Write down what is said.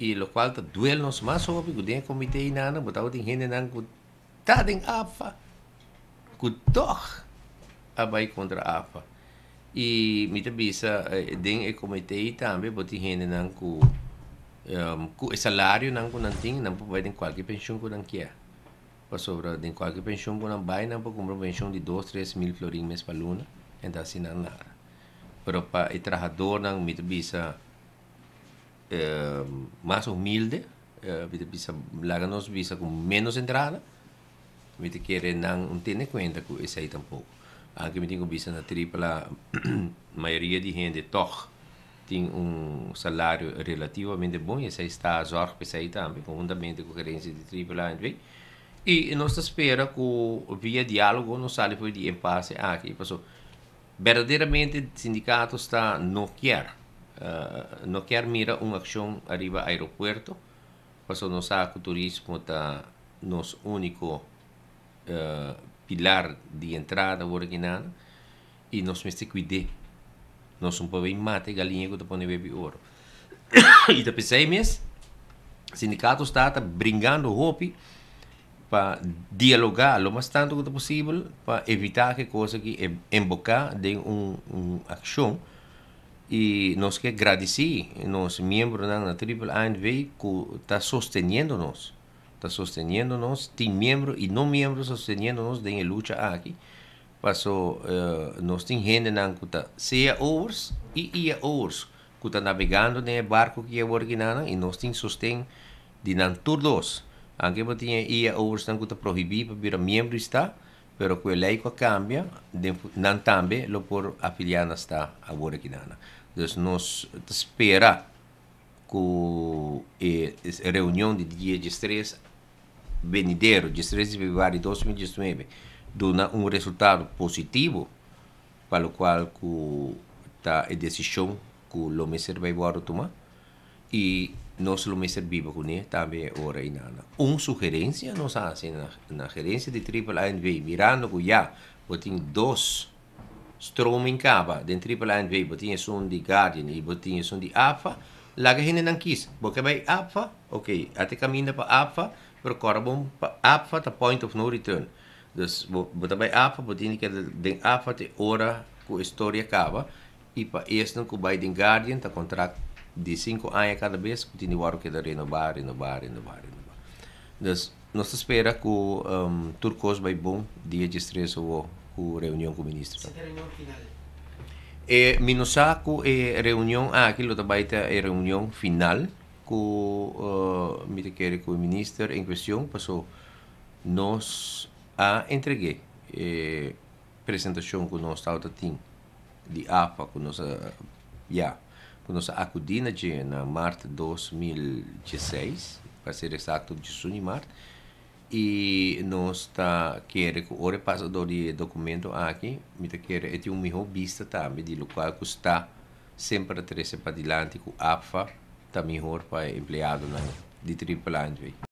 i lokalta duelnos masobi gudien komite inana butauting ku ta tading afa ku kutok abay kontra afa i mitabisa eh, ding e komite tambe botihin nan ku um, ku e salario nan ku nan ting nan po pwedeng kwalki pensyon ku nan kia pa sobra din kwalki pensyon ku nan bay nan po kumbra pensyon di 2-3 mil florin mes pa luna and asin ang pero pa itrahador ng mitabisa eh, más humilde, eh, viste, pisa, visa con menos entrada, viste, quiere no tiene cuenta con eso ahí tampoco. Aunque me tengo visa na tripla, maioria de gente toch tem um salário relativamente bom e está a zorra para também, conjuntamente com a de tripla, enfim. E nós esperamos que via diálogo não saia por de impasse aqui, ah, passou verdadeiramente o sindicato está não quer não ah, no quer mira uma ação arriba aeroporto, porque nós sabe o turismo está nos único uh, pilar de entrada original e nós temos que cuidar. Nós não podemos matar galinha que está bebe ouro. e depois seis meses, o sindicato está, tá brincando hopi para dialogar o mais tanto que possível para evitar que coisa que embocar de uma um ação y nos que agradecer los miembros de la triple ANV que está sosteniéndonos, está sosteniéndonos, tienen miembro y no miembros sosteniéndonos de la lucha aquí. Paso, uh, nos tiene gente que está sea overs y ia overs, que está navegando en el barco que lleva original y nos pues tiene de todos. Aunque tinha ia overs que está prohibido pues, para miembro está, pero que la ley cambia, no también lo por afiliar está a original. Entonces nós espera com a reunião de dia 13 venidero, 13 de fevereiro de 2019, dê um resultado positivo, para o qual está a decisão que o Messer vai tomar. E nós Lomeser viva com ele também ora e nada. Uma sugerência nós fazemos na, na gerência de AAA mirando que já tem dois stroming kaba den triple NV botinha são de Guardian e botinha são de AFA laga hine nang kis boka bay AFA ok até caminha para AFA per korbom para AFA ta point of no return dus bota bay AFA botinha que den AFA te ora ku historia kaba e para esse não cubai den Guardian ta contract de 5 anos cada vez que waro que da renovar renovar renovar renovar dus nós espera que o um, turcos vai bom dia de estresse ou ku reunión ku ministro. Sa reunión final. Eh, minusa ku eh, reunión, ah, aquilo tabaita eh, reunión final ku uh, mitikere ku ministro en cuestión, paso nos a entregué eh, presentación ku nos tauta ting di AFA ku nos a, yeah, ku nos acudina de na março 2016, para ser exacto, de junho e março, e nos ta kere ku ore pas documento aqui mita kere eti um miho bista ta me di local ku sta sempre trese pa dilanti ku apfa ta mihor pa empleado na di triple